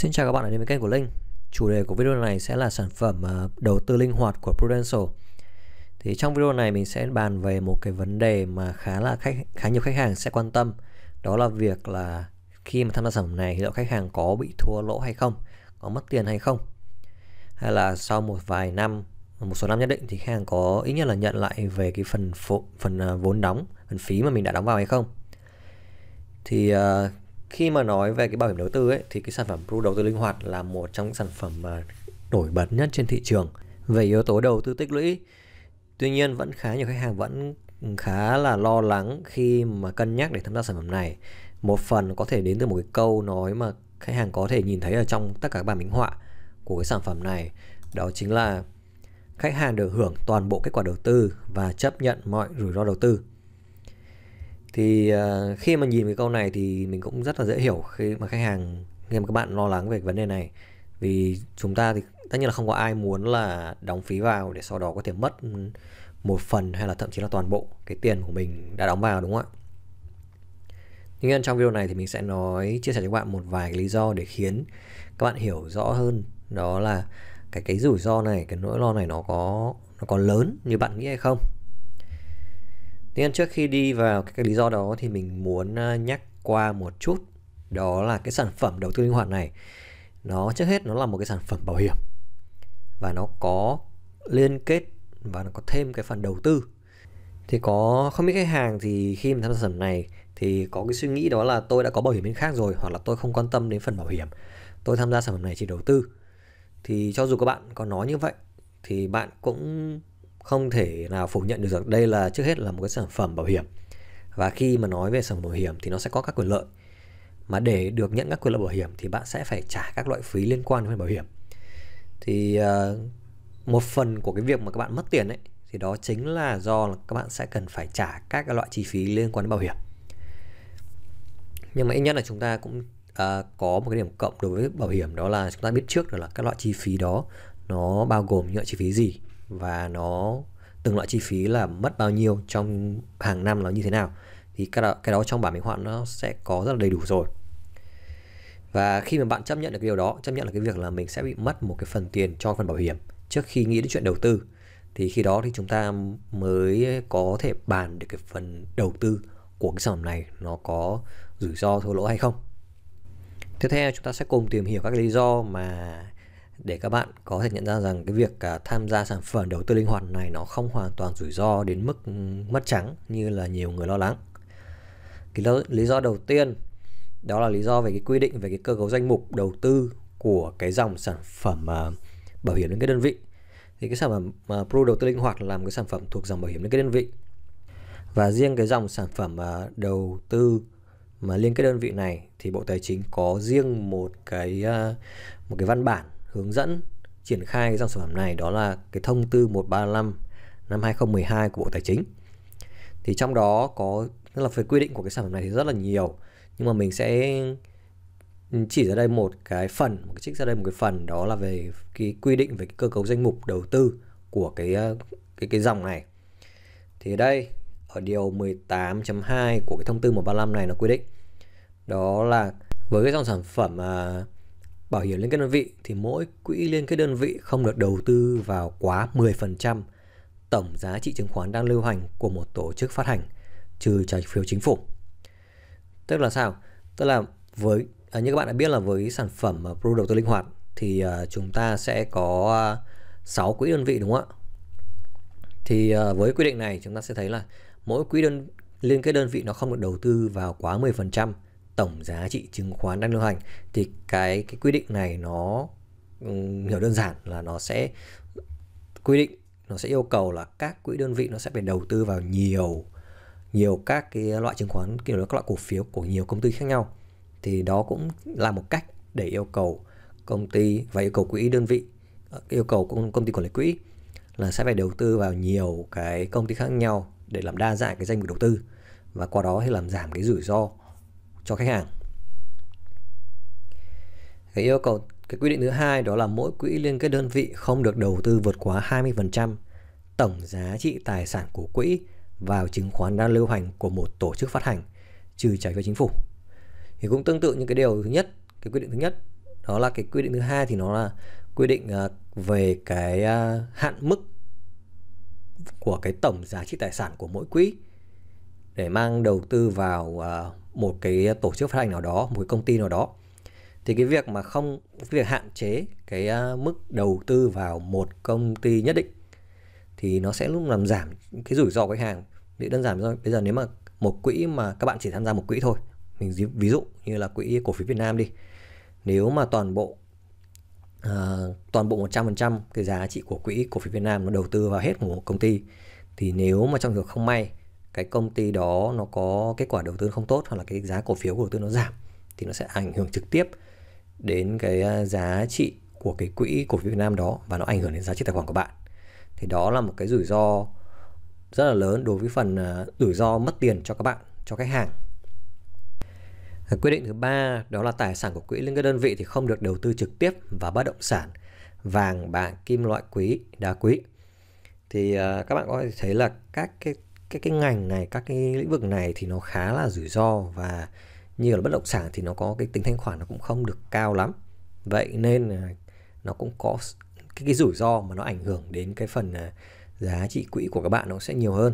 Xin chào các bạn đã đến với kênh của Linh Chủ đề của video này sẽ là sản phẩm ờ, đầu tư linh hoạt của Prudential Thì trong video này mình sẽ bàn về một cái vấn đề mà khá là khách khá nhiều khách hàng sẽ quan tâm Đó là việc là khi mà tham gia sản phẩm này thì liệu khách hàng có bị thua lỗ hay không Có mất tiền hay không Hay là sau một vài năm, một số năm nhất định thì khách hàng có ít nhất là nhận lại về cái phần phụ, phần ờ, vốn đóng, phần phí mà mình đã đóng vào hay không thì uh, khi mà nói về cái bảo hiểm đầu tư ấy thì cái sản phẩm Pru đầu tư linh hoạt là một trong những sản phẩm mà nổi bật nhất trên thị trường về yếu tố đầu tư tích lũy tuy nhiên vẫn khá nhiều khách hàng vẫn khá là lo lắng khi mà cân nhắc để tham gia sản phẩm này một phần có thể đến từ một cái câu nói mà khách hàng có thể nhìn thấy ở trong tất cả các bản minh họa của cái sản phẩm này đó chính là khách hàng được hưởng toàn bộ kết quả đầu tư và chấp nhận mọi rủi ro đầu tư thì uh, khi mà nhìn cái câu này thì mình cũng rất là dễ hiểu khi mà khách hàng khi mà các bạn lo lắng về vấn đề này vì chúng ta thì tất nhiên là không có ai muốn là đóng phí vào để sau đó có thể mất một phần hay là thậm chí là toàn bộ cái tiền của mình đã đóng vào đúng không ạ Tuy nhiên trong video này thì mình sẽ nói chia sẻ cho các bạn một vài cái lý do để khiến các bạn hiểu rõ hơn đó là cái cái rủi ro này cái nỗi lo này nó có nó có lớn như bạn nghĩ hay không nên trước khi đi vào các cái lý do đó thì mình muốn à, nhắc qua một chút đó là cái sản phẩm đầu tư linh hoạt này nó trước hết nó là một cái sản phẩm bảo hiểm và nó có liên kết và nó có thêm cái phần đầu tư thì có không biết khách hàng thì khi mà tham gia sản phẩm này thì có cái suy nghĩ đó là tôi đã có bảo hiểm bên khác rồi hoặc là tôi không quan tâm đến phần bảo hiểm tôi tham gia sản phẩm này chỉ đầu tư thì cho dù các bạn có nói như vậy thì bạn cũng không thể nào phủ nhận được rằng đây là trước hết là một cái sản phẩm bảo hiểm và khi mà nói về sản phẩm bảo hiểm thì nó sẽ có các quyền lợi mà để được nhận các quyền lợi bảo hiểm thì bạn sẽ phải trả các loại phí liên quan đến bảo hiểm thì uh, một phần của cái việc mà các bạn mất tiền ấy thì đó chính là do là các bạn sẽ cần phải trả các loại chi phí liên quan đến bảo hiểm nhưng mà ít nhất là chúng ta cũng uh, có một cái điểm cộng đối với bảo hiểm đó là chúng ta biết trước được là các loại chi phí đó nó bao gồm những loại chi phí gì và nó từng loại chi phí là mất bao nhiêu trong hàng năm nó như thế nào thì cái đó, cái đó trong bản minh họa nó sẽ có rất là đầy đủ rồi và khi mà bạn chấp nhận được cái điều đó chấp nhận là cái việc là mình sẽ bị mất một cái phần tiền cho phần bảo hiểm trước khi nghĩ đến chuyện đầu tư thì khi đó thì chúng ta mới có thể bàn được cái phần đầu tư của cái sản phẩm này nó có rủi ro thua lỗ hay không tiếp theo chúng ta sẽ cùng tìm hiểu các lý do mà để các bạn có thể nhận ra rằng cái việc à, tham gia sản phẩm đầu tư linh hoạt này nó không hoàn toàn rủi ro đến mức ừ, mất trắng như là nhiều người lo lắng. Cái lý do đầu tiên đó là lý do về cái quy định về cái cơ cấu danh mục đầu tư của cái dòng sản phẩm à, bảo hiểm đến cái đơn vị. Thì cái sản phẩm mà Pro đầu tư linh hoạt làm cái sản phẩm thuộc dòng bảo hiểm đến cái đơn vị. Và riêng cái dòng sản phẩm à, đầu tư mà liên kết đơn vị này thì Bộ Tài chính có riêng một cái một cái văn bản hướng dẫn triển khai cái dòng sản phẩm này đó là cái thông tư 135 năm 2012 của Bộ Tài chính. Thì trong đó có tức là về quy định của cái sản phẩm này thì rất là nhiều nhưng mà mình sẽ ừ, chỉ ra đây một cái phần một cái trích ra đây một cái phần đó là về cái quy định về cái cơ cấu danh mục đầu tư của cái ờ, cái cái dòng này thì đây ở điều 18.2 của cái thông tư 135 này nó quy định đó là với cái dòng sản phẩm uh, bảo hiểm liên kết đơn vị thì mỗi quỹ liên kết đơn vị không được đầu tư vào quá 10% tổng giá trị chứng khoán đang lưu hành của một tổ chức phát hành trừ trái phiếu chính phủ. Tức là sao? Tức là với à, như các bạn đã biết là với sản phẩm uh, à, Pro đầu tư linh hoạt thì uh, chúng ta sẽ có à, uh, 6 quỹ đơn vị đúng không ạ? Thì uh, với quy định này chúng ta sẽ thấy là mỗi quỹ đơn liên kết đơn vị nó không được đầu tư vào quá 10% tổng giá trị chứng khoán đang lưu hành thì cái cái quy định này nó ừ, hiểu đơn giản là nó sẽ quy định nó sẽ yêu cầu là các quỹ đơn vị nó sẽ phải đầu tư vào nhiều nhiều các cái loại chứng khoán kiểu các loại cổ phiếu của nhiều công ty khác nhau thì đó cũng là một cách để yêu cầu công ty và yêu cầu quỹ đơn vị ờ, yêu cầu công, công ty quản lý quỹ là sẽ phải đầu tư vào nhiều cái công ty khác nhau để làm đa dạng cái danh mục đầu tư và qua đó thì làm giảm cái rủi ro cho khách hàng. Cái yêu cầu cái quy định thứ hai đó là mỗi quỹ liên kết đơn vị không được đầu tư vượt quá 20% tổng giá trị tài sản của quỹ vào chứng khoán đang lưu hành của một tổ chức phát hành trừ trái phiếu chính phủ. Thì cũng tương tự như cái điều thứ nhất, cái quy định thứ nhất đó là cái quy định thứ hai thì nó là quy định à, về cái à, hạn mức của cái tổng giá trị tài sản của mỗi quỹ để mang đầu tư vào à, một cái tổ chức phát hành nào đó một cái công ty nào đó thì cái việc mà không cái việc hạn chế cái à, mức đầu tư vào một công ty nhất định thì nó sẽ luôn làm giảm cái rủi ro của khách hàng thì đơn giản thôi, bây giờ nếu mà một quỹ mà các bạn chỉ tham gia một quỹ thôi mình ví dụ như là quỹ cổ phiếu Việt Nam đi nếu mà toàn bộ uh, toàn bộ 100% cái giá trị của quỹ cổ phiếu Việt Nam nó đầu tư vào hết một công ty thì nếu mà trong trường không may cái công ty đó nó có kết quả đầu tư không tốt hoặc là cái giá cổ phiếu của đầu tư nó giảm thì nó sẽ ảnh hưởng trực tiếp đến cái à, giá trị của cái quỹ cổ phiếu Việt Nam đó và nó ảnh hưởng đến giá trị tài khoản của bạn thì đó là một cái rủi ro rất là lớn đối với phần à, rủi ro mất tiền cho các bạn cho khách hàng à, Quyết định thứ ba đó là tài sản của quỹ liên kết đơn vị thì không được đầu tư trực tiếp vào bất động sản, vàng, bạc, kim loại quý, đá quý. Thì các bạn có thể thấy là các cái cái cái ngành này các cái lĩnh vực này thì nó khá là rủi ro và như là bất động sản thì nó có cái tính thanh khoản nó cũng không được cao lắm vậy nên nó cũng có cái, cái rủi ro mà nó ảnh hưởng đến cái phần à, giá trị quỹ của các bạn nó sẽ nhiều hơn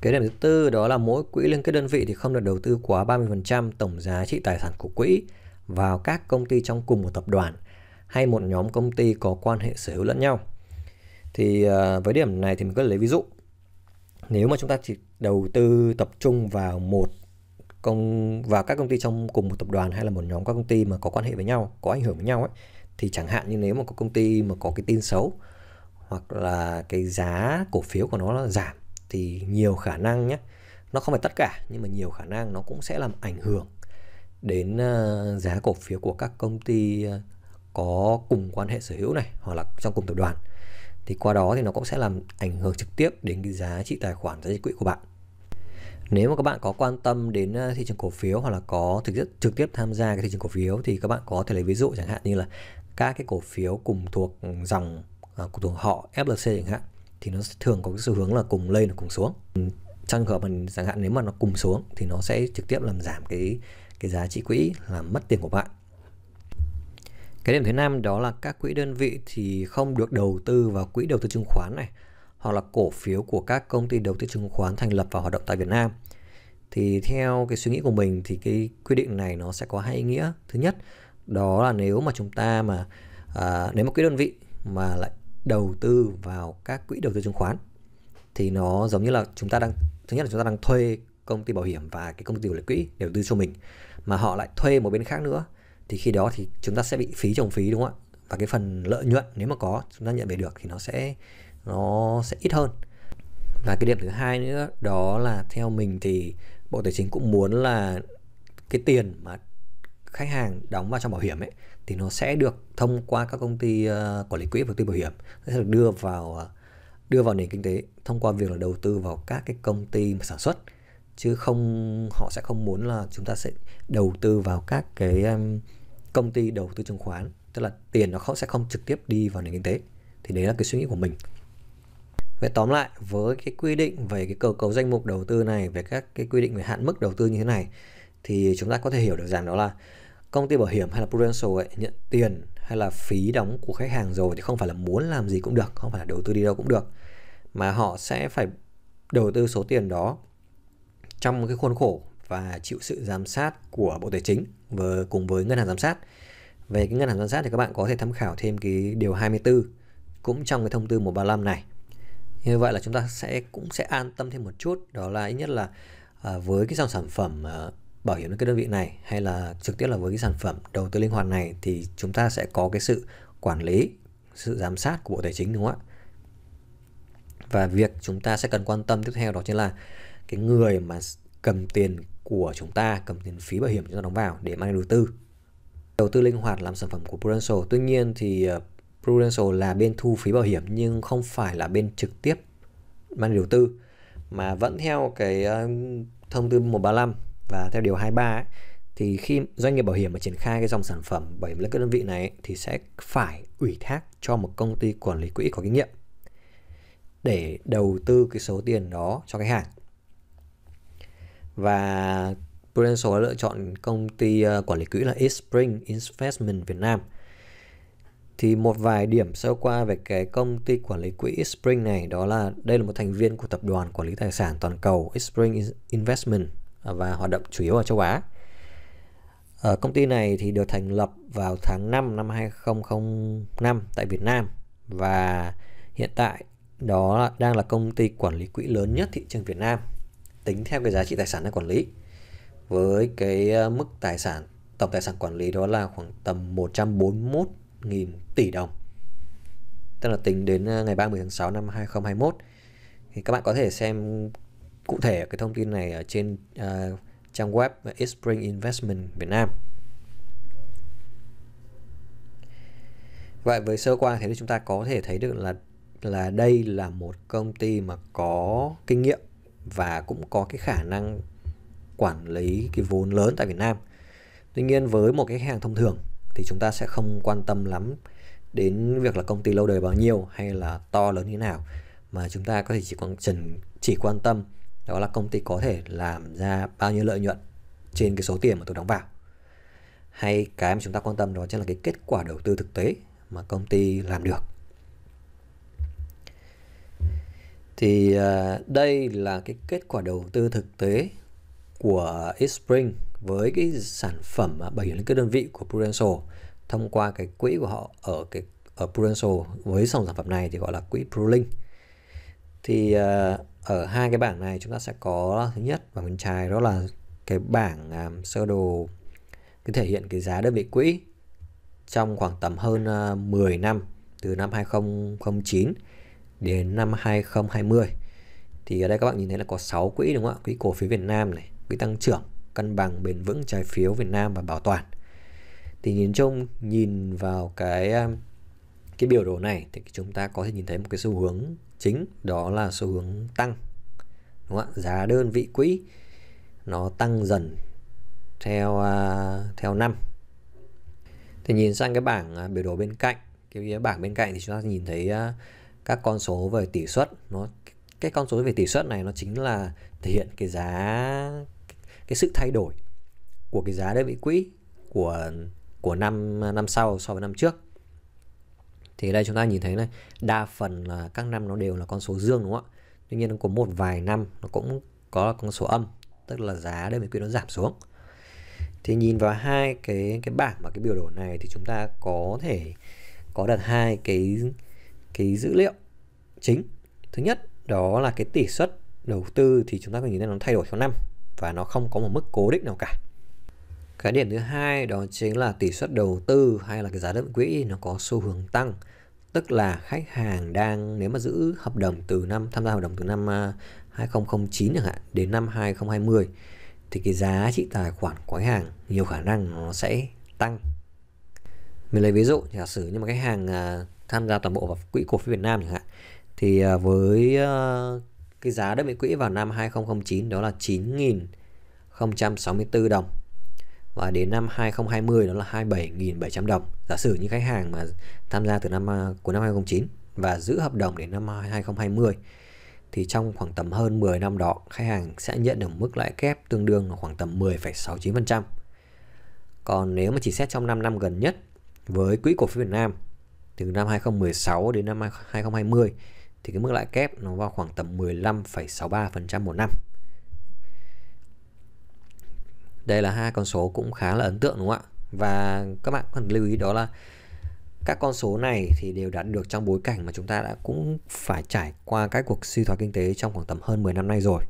cái điểm thứ tư đó là mỗi quỹ liên kết đơn vị thì không được đầu tư quá 30% tổng giá trị tài sản của quỹ vào các công ty trong cùng một tập đoàn hay một nhóm công ty có quan hệ sở hữu lẫn nhau. Thì à, với điểm này thì mình có thể lấy ví dụ nếu mà chúng ta chỉ đầu tư tập trung vào một công và các công ty trong cùng một tập đoàn hay là một nhóm các công ty mà có quan hệ với nhau có ảnh hưởng với nhau ấy thì chẳng hạn như nếu mà có công ty mà có cái tin xấu hoặc là cái giá cổ phiếu của nó là giảm thì nhiều khả năng nhé nó không phải tất cả nhưng mà nhiều khả năng nó cũng sẽ làm ảnh hưởng đến ờ, giá cổ phiếu của các công ty ờ, có cùng quan hệ sở hữu này hoặc là trong cùng tập đoàn thì qua đó thì nó cũng sẽ làm ảnh hưởng trực tiếp đến cái giá trị tài khoản giá trị quỹ của bạn nếu mà các bạn có quan tâm đến à, thị trường cổ phiếu hoặc là có thực chất trực tiếp tham gia cái thị trường cổ phiếu thì các bạn có thể lấy ví dụ chẳng hạn như là các cái cổ phiếu cùng thuộc dòng à, cùng thuộc họ FLC chẳng hạn thì nó thường có cái xu hướng là cùng lên cùng xuống trong trường hợp mình chẳng hạn nếu mà nó cùng xuống thì nó sẽ trực tiếp làm giảm cái cái giá trị quỹ làm mất tiền của bạn cái điểm thứ năm đó là các quỹ đơn vị thì không được đầu tư vào quỹ đầu tư chứng khoán này hoặc là cổ phiếu của các công ty đầu tư chứng khoán thành lập và hoạt động tại Việt Nam thì theo cái suy nghĩ của mình thì cái quy định này nó sẽ có hai ý nghĩa thứ nhất đó là nếu mà chúng ta mà à, nếu một quỹ đơn vị mà lại đầu tư vào các quỹ đầu tư chứng khoán thì nó giống như là chúng ta đang thứ nhất là chúng ta đang thuê công ty bảo hiểm và cái công ty quản lý quỹ đầu tư cho mình mà họ lại thuê một bên khác nữa thì khi đó thì chúng ta sẽ bị phí trồng phí đúng không ạ và cái phần lợi nhuận nếu mà có chúng ta nhận về được thì nó sẽ nó sẽ ít hơn và cái điểm thứ hai nữa đó là theo mình thì bộ tài chính cũng muốn là cái tiền mà khách hàng đóng vào trong bảo hiểm ấy thì nó sẽ được thông qua các công ty ờ, quản lý quỹ và tư bảo hiểm nó sẽ được đưa vào ờ, đưa vào nền kinh tế thông qua việc là đầu tư vào các cái công ty mà sản xuất chứ không họ sẽ không muốn là chúng ta sẽ đầu tư vào các cái công ty đầu tư chứng khoán tức là tiền nó không sẽ không trực tiếp đi vào nền kinh tế thì đấy là cái suy nghĩ của mình Vậy tóm lại với cái quy định về cái cơ cấu danh mục đầu tư này về các cái quy định về hạn mức đầu tư như thế này thì chúng ta có thể hiểu được rằng đó là công ty bảo hiểm hay là Prudential ấy, nhận tiền hay là phí đóng của khách hàng rồi thì không phải là muốn làm gì cũng được, không phải là đầu tư đi đâu cũng được mà họ sẽ phải đầu tư số tiền đó trong cái khuôn khổ và chịu sự giám sát của Bộ Tài chính và cùng với ngân hàng giám sát. Về cái ngân hàng giám sát thì các bạn có thể tham khảo thêm cái điều 24 cũng trong cái thông tư 135 này. Như vậy là chúng ta sẽ cũng sẽ an tâm thêm một chút đó là ít nhất là à, với cái dòng sản phẩm à, bảo hiểm đến cái đơn vị này hay là trực tiếp là với cái sản phẩm đầu tư linh hoạt này thì chúng ta sẽ có cái sự quản lý, sự giám sát của Bộ Tài chính đúng không ạ? Và việc chúng ta sẽ cần quan tâm tiếp theo đó chính là cái người mà cầm tiền của chúng ta cầm tiền phí bảo hiểm chúng ta đóng vào để mang đi đầu tư đầu tư linh hoạt làm sản phẩm của Prudential tuy nhiên thì ờ, Prudential là bên thu phí bảo hiểm nhưng không phải là bên trực tiếp mang đi đầu tư mà vẫn theo cái ờ, thông tư 135 và theo điều 23 ấy, thì khi doanh nghiệp bảo hiểm mà triển khai cái dòng sản phẩm bảo hiểm lên các đơn vị này thì sẽ phải ủy thác cho một công ty quản lý quỹ có kinh nghiệm để đầu tư cái số tiền đó cho khách hàng và Prudential đã lựa chọn công ty ờ, quản lý quỹ là Eastspring Investment Việt Nam thì một vài điểm sơ qua về cái công ty quản lý quỹ Spring này đó là đây là một thành viên của tập đoàn quản lý tài sản toàn cầu Spring Investment ờ, và hoạt động chủ yếu ở châu Á. Ở ờ, công ty này thì được thành lập vào tháng 5 năm 2005 tại Việt Nam và hiện tại đó đang là công ty quản lý quỹ lớn nhất thị trường Việt Nam tính theo cái giá trị tài sản đang quản lý với cái ờ, mức tài sản tổng tài sản quản lý đó là khoảng tầm 141.000 tỷ đồng tức là tính đến ờ, ngày 30 tháng 6 năm 2021 thì các bạn có thể xem cụ thể cái thông tin này ở trên uh, trang web Spring Investment Việt Nam Vậy với sơ qua thế thì chúng ta có thể thấy được là là đây là một công ty mà có kinh nghiệm và cũng có cái khả năng quản lý cái vốn lớn tại Việt Nam. Tuy nhiên với một cái khách hàng thông thường thì chúng ta sẽ không quan tâm lắm đến việc là công ty lâu đời bao nhiêu hay là to lớn như nào mà chúng ta có thể chỉ quan trần chỉ quan tâm đó là công ty có thể làm ra bao nhiêu lợi nhuận trên cái số tiền mà tôi đóng vào hay cái mà chúng ta quan tâm đó chính là cái kết quả đầu tư thực tế mà công ty làm được Thì à, đây là cái kết quả đầu tư thực tế của Spring với cái sản phẩm bảo hiểm liên kết đơn vị của Prudential thông qua cái quỹ của họ ở cái ở Prudential với dòng sản phẩm này thì gọi là quỹ Prulink. Thì à, ở hai cái bảng này chúng ta sẽ có thứ nhất bảng bên trái đó là cái bảng à, sơ đồ cái thể hiện cái giá đơn vị quỹ trong khoảng tầm hơn uh, 10 năm từ năm 2009 đến năm 2020 thì ở đây các bạn nhìn thấy là có 6 quỹ đúng không ạ quỹ cổ phiếu Việt Nam này quỹ tăng trưởng cân bằng bền vững trái phiếu Việt Nam và bảo toàn thì nhìn chung nhìn vào cái um, cái biểu đồ này thì chúng ta có thể nhìn thấy một cái xu hướng chính đó là xu hướng tăng đúng không ạ giá đơn vị quỹ nó tăng dần theo à, theo năm thì nhìn sang cái bảng à, biểu đồ bên cạnh cái bảng bên cạnh thì chúng ta nhìn thấy à, các con số về tỷ suất nó cái con số về tỷ suất này nó chính là thể hiện cái giá cái sự thay đổi của cái giá đơn vị quỹ của của năm năm sau so với năm trước thì đây chúng ta nhìn thấy này đa phần là các năm nó đều là con số dương đúng không ạ tuy nhiên nó có một vài năm nó cũng có con số âm tức là giá đơn vị quỹ nó giảm xuống thì nhìn vào hai cái cái bảng và cái biểu đồ này thì chúng ta có thể có được hai cái cái dữ liệu chính thứ nhất đó là cái tỷ suất đầu tư thì chúng ta có nhìn thấy nó thay đổi theo năm và nó không có một mức cố định nào cả cái điểm thứ hai đó chính là tỷ suất đầu tư hay là cái giá đậm quỹ nó có xu hướng tăng tức là khách hàng đang nếu mà giữ hợp đồng từ năm tham gia hợp đồng từ năm 2009 à, chẳng hạn đến năm 2020 thì cái giá trị tài khoản của khách hàng nhiều khả năng nó sẽ tăng mình lấy ví dụ giả sử như mà khách hàng à, tham gia toàn bộ vào quỹ cổ phiếu Việt Nam chẳng hạn thì à, với à, cái giá đất mỹ quỹ vào năm 2009 đó là 9.064 đồng và đến năm 2020 đó là 27.700 đồng giả sử như khách hàng mà tham gia từ năm à, của năm 2009 và giữ hợp đồng đến năm 2020 thì trong khoảng tầm hơn 10 năm đó khách hàng sẽ nhận được mức lãi kép tương đương là khoảng tầm 10,69%. Còn nếu mà chỉ xét trong 5 năm gần nhất với quỹ cổ phiếu Việt Nam từ năm 2016 đến năm 2020 thì cái mức lãi kép nó vào khoảng tầm 15,63% một năm. Đây là hai con số cũng khá là ấn tượng đúng không ạ? Và các bạn cần lưu ý đó là các con số này thì đều đạt được trong bối cảnh mà chúng ta đã cũng phải trải qua các cuộc suy thoái kinh tế trong khoảng tầm hơn 10 năm nay rồi.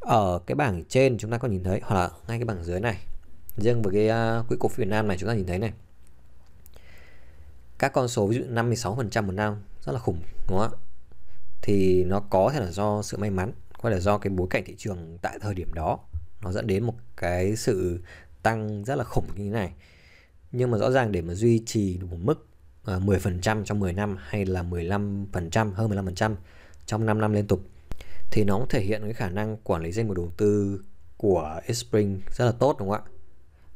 Ở cái bảng trên chúng ta có nhìn thấy hoặc là ngay cái bảng dưới này, riêng với cái à, quỹ cổ phiếu Việt Nam này chúng ta nhìn thấy này, các con số ví dụ 56% một năm rất là khủng đúng không ạ? Thì nó có thể là do sự may mắn, có thể là do cái bối cảnh thị trường tại thời điểm đó nó dẫn đến một cái sự tăng rất là khủng như thế này. Nhưng mà rõ ràng để mà duy trì được một mức à, 10% trong 10 năm hay là 15% hơn 15% trong 5 năm liên tục thì nó cũng thể hiện cái khả năng quản lý danh mục đầu tư của Spring rất là tốt đúng không ạ?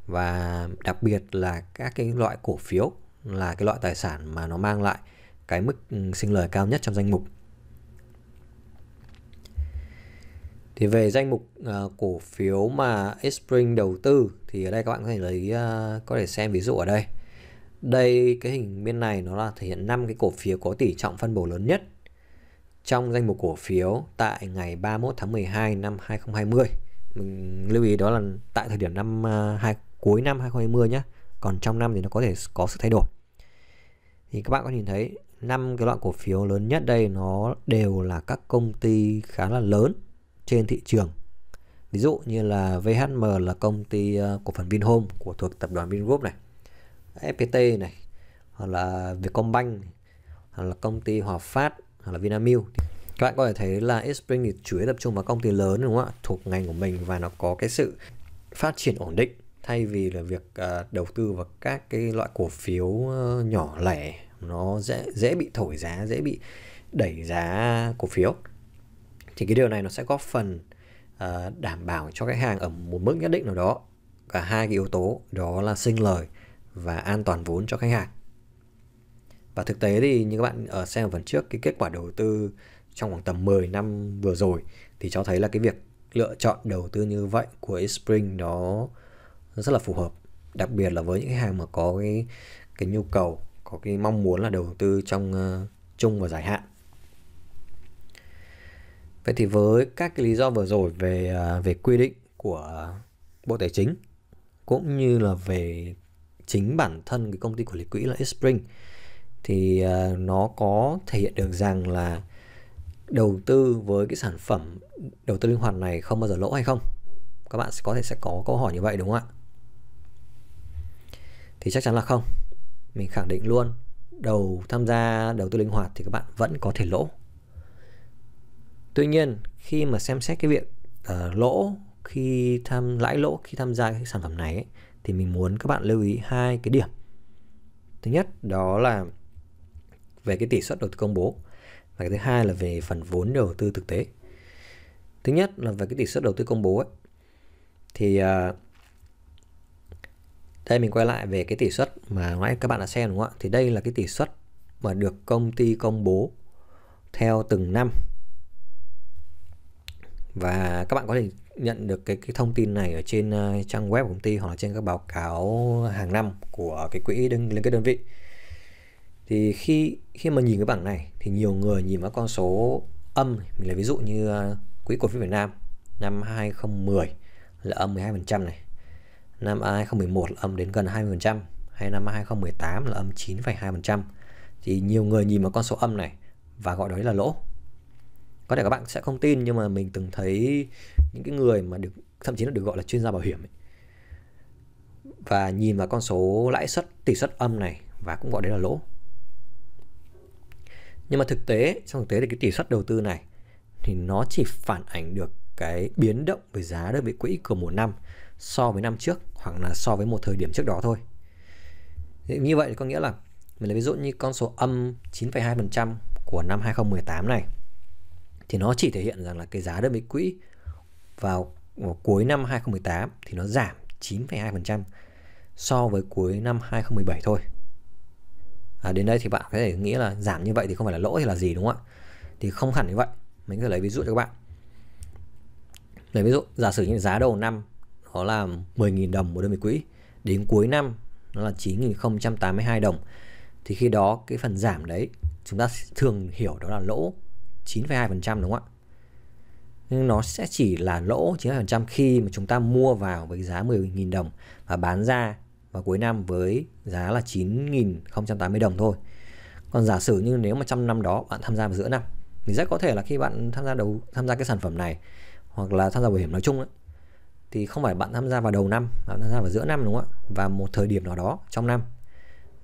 Và đặc biệt là các cái loại cổ phiếu là cái loại tài sản mà nó mang lại cái mức ừ, sinh lời cao nhất trong danh mục thì về danh mục ờ, cổ phiếu mà Spring đầu tư thì ở đây các bạn có thể lấy ờ, có thể xem ví dụ ở đây đây cái hình bên này nó là thể hiện năm cái cổ phiếu có tỷ trọng phân bổ lớn nhất trong danh mục cổ phiếu tại ngày 31 tháng 12 năm 2020 mình lưu ý đó là tại thời điểm năm uh, hai, cuối năm 2020 nhé còn trong năm thì nó có thể có sự thay đổi thì các bạn có nhìn thấy năm cái loại cổ phiếu lớn nhất đây nó đều là các công ty khá là lớn trên thị trường ví dụ như là VHM là công ty ờ, cổ phần Vinhome của thuộc tập đoàn Vingroup này FPT này hoặc là Vietcombank hoặc là công ty Hòa Phát hoặc là Vinamilk các bạn có thể thấy là Spring thì chủ yếu tập trung vào công ty lớn đúng không ạ thuộc ngành của mình và nó có cái sự phát triển ổn định thay vì là việc uh, đầu tư vào các cái loại cổ phiếu uh, nhỏ lẻ nó dễ dễ bị thổi giá dễ bị đẩy giá cổ phiếu thì cái điều này nó sẽ góp phần uh, đảm bảo cho khách hàng ở một mức nhất định nào đó cả hai cái yếu tố đó là sinh lời và an toàn vốn cho khách hàng và thực tế thì như các bạn ờ, ở xem phần trước cái kết quả đầu tư trong khoảng tầm 10 năm vừa rồi thì cho thấy là cái việc lựa chọn đầu tư như vậy của Spring nó rất là phù hợp đặc biệt là với những cái hàng mà có cái cái nhu cầu có cái mong muốn là đầu tư trong uh, chung và dài hạn vậy thì với các cái lý do vừa rồi về uh, về quy định của bộ tài chính cũng như là về chính bản thân cái công ty quản lý quỹ là Spring thì uh, nó có thể hiện được rằng là đầu tư với cái sản phẩm đầu tư linh hoạt này không bao giờ lỗ hay không các bạn có thể sẽ có câu hỏi như vậy đúng không ạ thì chắc chắn là không mình khẳng định luôn đầu tham gia đầu tư linh hoạt thì các bạn vẫn có thể lỗ tuy nhiên khi mà xem xét cái việc uh, lỗ khi tham lãi lỗ khi tham gia cái sản phẩm này ấy, thì mình muốn các bạn lưu ý hai cái điểm thứ nhất đó là về cái tỷ suất đầu tư công bố và cái thứ hai là về phần vốn đầu tư thực tế thứ nhất là về cái tỷ suất đầu tư công bố ấy thì uh, đây mình quay lại về cái tỷ suất mà nãy các bạn đã xem đúng không ạ? Thì đây là cái tỷ suất mà được công ty công bố theo từng năm. Và các bạn có thể nhận được cái cái thông tin này ở trên ờ, trang web của công ty hoặc là trên các báo cáo hàng năm của cái quỹ đơn, liên kết đơn vị. Thì khi khi mà nhìn cái bảng này thì nhiều người nhìn vào con số âm, mình lấy ví dụ như ờ, quỹ cổ phiếu Việt Nam năm 2010 là âm 12% này năm 2011 là âm đến gần 20% hay năm 2018 là âm 9,2% thì nhiều người nhìn vào con số âm này và gọi đấy là lỗ có thể các bạn sẽ không tin nhưng mà mình từng thấy những cái người mà được thậm chí là được gọi là chuyên gia bảo hiểm ấy. và nhìn vào con số lãi suất tỷ suất âm này và cũng gọi đấy là lỗ nhưng mà thực tế trong thực tế thì cái tỷ suất đầu tư này thì nó chỉ phản ánh được cái biến động về giá đơn vị quỹ của một năm so với năm trước hoặc là so với một thời điểm trước đó thôi như vậy có nghĩa là mình lấy ví dụ như con số âm 9,2% của năm 2018 này thì nó chỉ thể hiện rằng là cái giá đơn vị quỹ vào cuối năm 2018 thì nó giảm 9,2% so với cuối năm 2017 thôi. À, đến đây thì bạn có thể nghĩ là giảm như vậy thì không phải là lỗ thì là gì đúng không ạ? Thì không hẳn như vậy. Mình có thể lấy ví dụ cho các bạn. Lấy ví dụ giả sử như giá đầu năm đó là 10.000 đồng một đơn vị quỹ đến cuối năm nó là 9.082 đồng thì khi đó cái phần giảm đấy chúng ta thường hiểu đó là lỗ 9,2% đúng không ạ nhưng nó sẽ chỉ là lỗ 9,2% khi mà chúng ta mua vào với giá 10.000 đồng và bán ra vào cuối năm với giá là 9.080 đồng thôi. Còn giả sử như nếu mà trong năm đó bạn tham gia vào giữa năm thì rất có thể là khi bạn tham gia đầu tham gia cái sản phẩm này hoặc là tham gia bảo hiểm nói chung ấy, thì không phải bạn tham gia vào đầu năm bạn tham gia vào giữa năm đúng không ạ và một thời điểm nào đó trong năm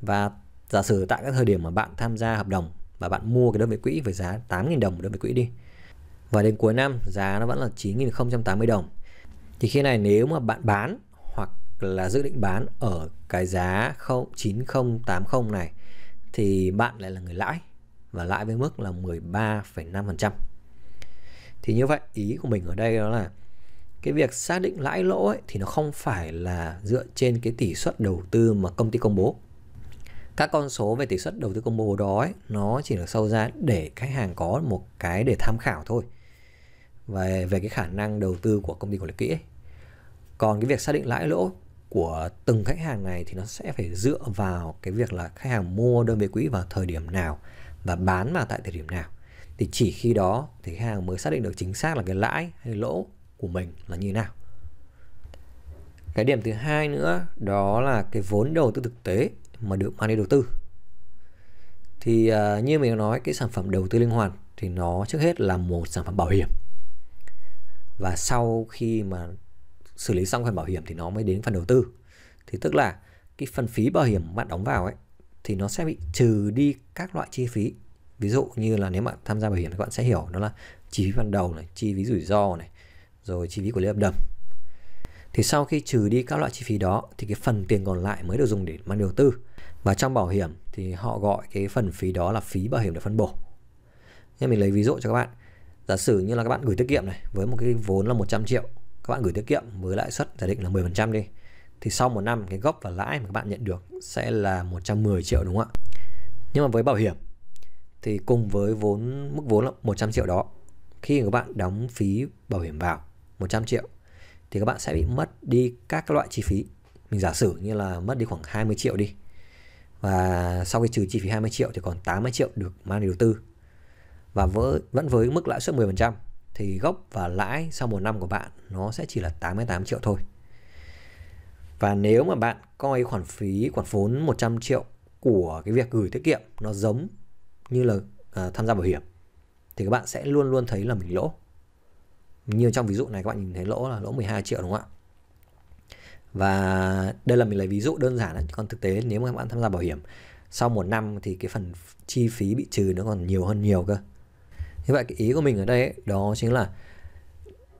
và giả sử tại các thời điểm mà bạn tham gia hợp đồng và bạn mua cái đơn vị quỹ với giá 8.000 đồng một đơn vị quỹ đi và đến cuối năm giá nó vẫn là 9.080 đồng thì khi này nếu mà bạn bán hoặc là dự định bán ở cái giá 9080 này thì bạn lại là người lãi và lãi với mức là 13,5% thì như vậy ý của mình ở đây đó là cái việc xác định lãi lỗ ấy, thì nó không phải là dựa trên cái tỷ suất đầu tư mà công ty công bố các con số về tỷ suất đầu tư công bố đó ấy, nó chỉ được sâu ra để khách hàng có một cái để tham khảo thôi về về cái khả năng đầu tư của công ty quản lý quỹ ấy. còn cái việc xác định lãi lỗ của từng khách hàng này thì nó sẽ phải dựa vào cái việc là khách hàng mua đơn vị quỹ vào thời điểm nào và bán vào tại thời điểm nào thì chỉ khi đó thì khách hàng mới xác định được chính xác là cái lãi hay lỗ của mình là như thế nào cái điểm thứ hai nữa đó là cái vốn đầu tư thực tế mà được mang đi đầu tư thì uh, như mình nói cái sản phẩm đầu tư linh hoạt thì nó trước hết là một sản phẩm bảo hiểm và sau khi mà xử lý xong phần bảo hiểm thì nó mới đến phần đầu tư thì tức là cái phần phí bảo hiểm bạn đóng vào ấy thì nó sẽ bị trừ đi các loại chi phí ví dụ như là nếu bạn tham gia bảo hiểm thì bạn sẽ hiểu đó là chi phí ban đầu này chi phí rủi ro này rồi chi phí của lý hợp đồng thì sau khi trừ đi các loại chi phí đó thì cái phần tiền còn lại mới được dùng để mang đầu tư và trong bảo hiểm thì họ gọi cái phần phí đó là phí bảo hiểm được phân bổ nên mình lấy ví dụ cho các bạn giả sử như là các bạn gửi tiết kiệm này với một cái vốn là 100 triệu các bạn gửi tiết kiệm với lãi suất giả định là 10% đi thì sau một năm cái gốc và lãi mà các bạn nhận được sẽ là 110 triệu đúng không ạ nhưng mà với bảo hiểm thì cùng với vốn mức vốn là 100 triệu đó khi các bạn đóng phí bảo hiểm vào 100 triệu thì các bạn sẽ bị mất đi các loại chi phí mình giả sử như là mất đi khoảng 20 triệu đi và sau khi trừ chi phí 20 triệu thì còn 80 triệu được mang đi đầu tư và với, vẫn với mức lãi suất 10% thì gốc và lãi sau một năm của bạn nó sẽ chỉ là 88 triệu thôi và nếu mà bạn coi khoản phí khoản vốn 100 triệu của cái việc gửi tiết kiệm nó giống như là à, tham gia bảo hiểm thì các bạn sẽ luôn luôn thấy là mình lỗ như trong ví dụ này các bạn nhìn thấy lỗ là lỗ 12 triệu đúng không ạ và đây là mình lấy ví dụ đơn giản còn thực tế nếu mà các bạn tham gia bảo hiểm sau một năm thì cái phần chi phí bị trừ nó còn nhiều hơn nhiều cơ như vậy cái ý của mình ở đây ấy, đó chính là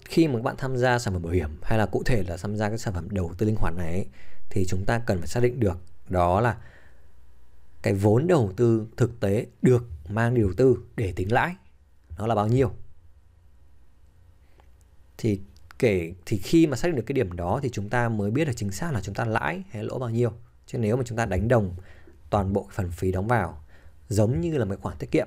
khi mà các bạn tham gia sản phẩm bảo hiểm hay là cụ thể là tham gia cái sản phẩm đầu tư linh hoạt này ấy, thì chúng ta cần phải xác định được đó là cái vốn đầu tư thực tế được mang đi đầu tư để tính lãi nó là bao nhiêu thì kể thì khi mà xác định được cái điểm đó thì chúng ta mới biết là chính xác là chúng ta lãi hay lỗ bao nhiêu chứ nếu mà chúng ta đánh đồng toàn bộ phần phí đóng vào giống như là một khoản tiết kiệm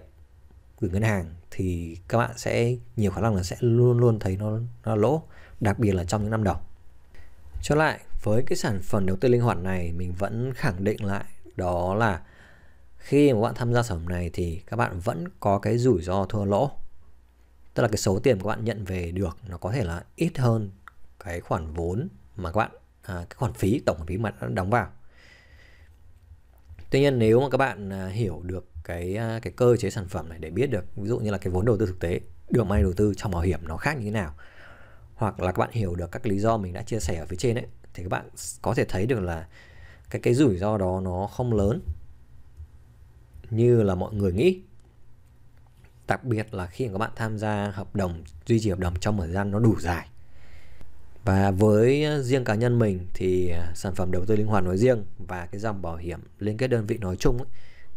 gửi ngân hàng thì các bạn sẽ nhiều khả năng là sẽ luôn luôn thấy nó, nó lỗ đặc biệt là trong những năm đầu trở lại với cái sản phẩm đầu tư linh hoạt này mình vẫn khẳng định lại đó là khi mà bạn tham gia sản phẩm này thì các bạn vẫn có cái rủi ro thua lỗ tức là cái số tiền các bạn nhận về được nó có thể là ít hơn cái khoản vốn mà các bạn à, cái khoản phí tổng khoản phí mà đã đóng vào tuy nhiên nếu mà các bạn à, hiểu được cái à, cái cơ chế sản phẩm này để biết được ví dụ như là cái vốn đầu tư thực tế được may đầu tư trong bảo hiểm nó khác như thế nào hoặc là các bạn hiểu được các lý do mình đã chia sẻ ở phía trên ấy thì các bạn có thể thấy được là cái cái rủi ro đó nó không lớn như là mọi người nghĩ đặc biệt là khi các bạn tham gia hợp đồng duy trì hợp đồng trong thời gian nó đủ dài và với riêng cá nhân mình thì à, sản phẩm đầu tư linh hoạt nói riêng và cái dòng bảo hiểm liên kết đơn vị nói chung ấy,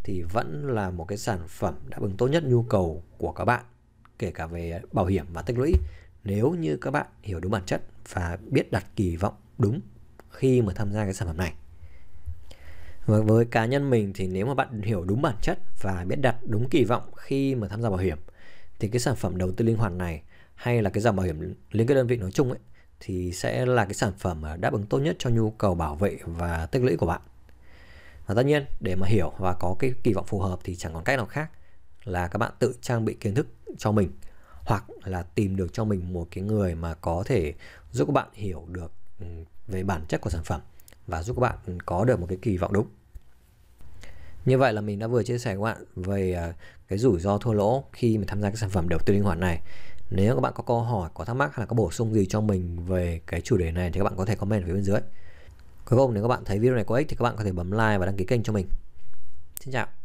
thì vẫn là một cái sản phẩm đáp ứng tốt nhất nhu cầu của các bạn kể cả về bảo hiểm và tích lũy nếu như các bạn hiểu đúng bản chất và biết đặt kỳ vọng đúng khi mà tham gia cái sản phẩm này và vâng, với cá nhân mình thì nếu mà bạn hiểu đúng bản chất và biết đặt đúng kỳ vọng khi mà tham gia bảo hiểm thì cái sản phẩm đầu tư linh hoạt này hay là cái dòng bảo hiểm liên kết đơn vị nói chung ấy thì sẽ là cái sản phẩm đáp ứng tốt nhất cho nhu cầu bảo vệ và tích lũy của bạn. Và tất nhiên để mà hiểu và có cái kỳ vọng phù hợp thì chẳng còn cách nào khác là các bạn tự trang bị kiến thức cho mình hoặc là tìm được cho mình một cái người mà có thể giúp các bạn hiểu được ừ, về bản chất của sản phẩm và giúp các bạn có được một cái kỳ vọng đúng. Như vậy là mình đã vừa chia sẻ các bạn về à, cái rủi ro thua lỗ khi mà tham gia cái sản phẩm đầu tư linh hoạt này. Nếu các bạn có câu hỏi, có thắc mắc hay là có bổ sung gì cho mình về cái chủ đề này thì các bạn có thể comment ở phía bên dưới. Cuối cùng nếu các bạn thấy video này có ích thì các bạn có thể bấm like và đăng ký kênh cho mình. Xin chào.